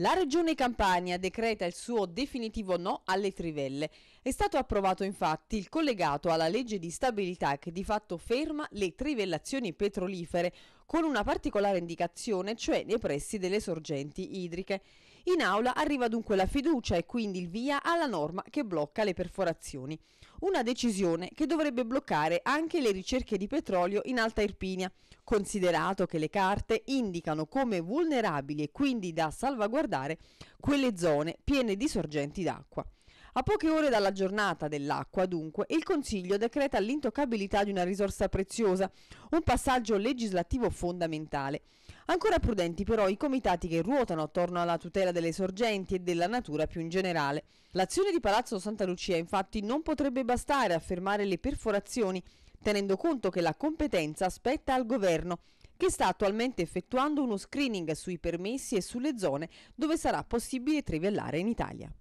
La Regione Campania decreta il suo definitivo no alle trivelle. È stato approvato infatti il collegato alla legge di stabilità che di fatto ferma le trivellazioni petrolifere con una particolare indicazione, cioè nei pressi delle sorgenti idriche. In aula arriva dunque la fiducia e quindi il via alla norma che blocca le perforazioni. Una decisione che dovrebbe bloccare anche le ricerche di petrolio in Alta Irpinia, considerato che le carte indicano come vulnerabili e quindi da salvaguardare quelle zone piene di sorgenti d'acqua. A poche ore dalla giornata dell'acqua, dunque, il Consiglio decreta l'intoccabilità di una risorsa preziosa, un passaggio legislativo fondamentale. Ancora prudenti però i comitati che ruotano attorno alla tutela delle sorgenti e della natura più in generale. L'azione di Palazzo Santa Lucia infatti non potrebbe bastare a fermare le perforazioni tenendo conto che la competenza spetta al governo che sta attualmente effettuando uno screening sui permessi e sulle zone dove sarà possibile trivellare in Italia.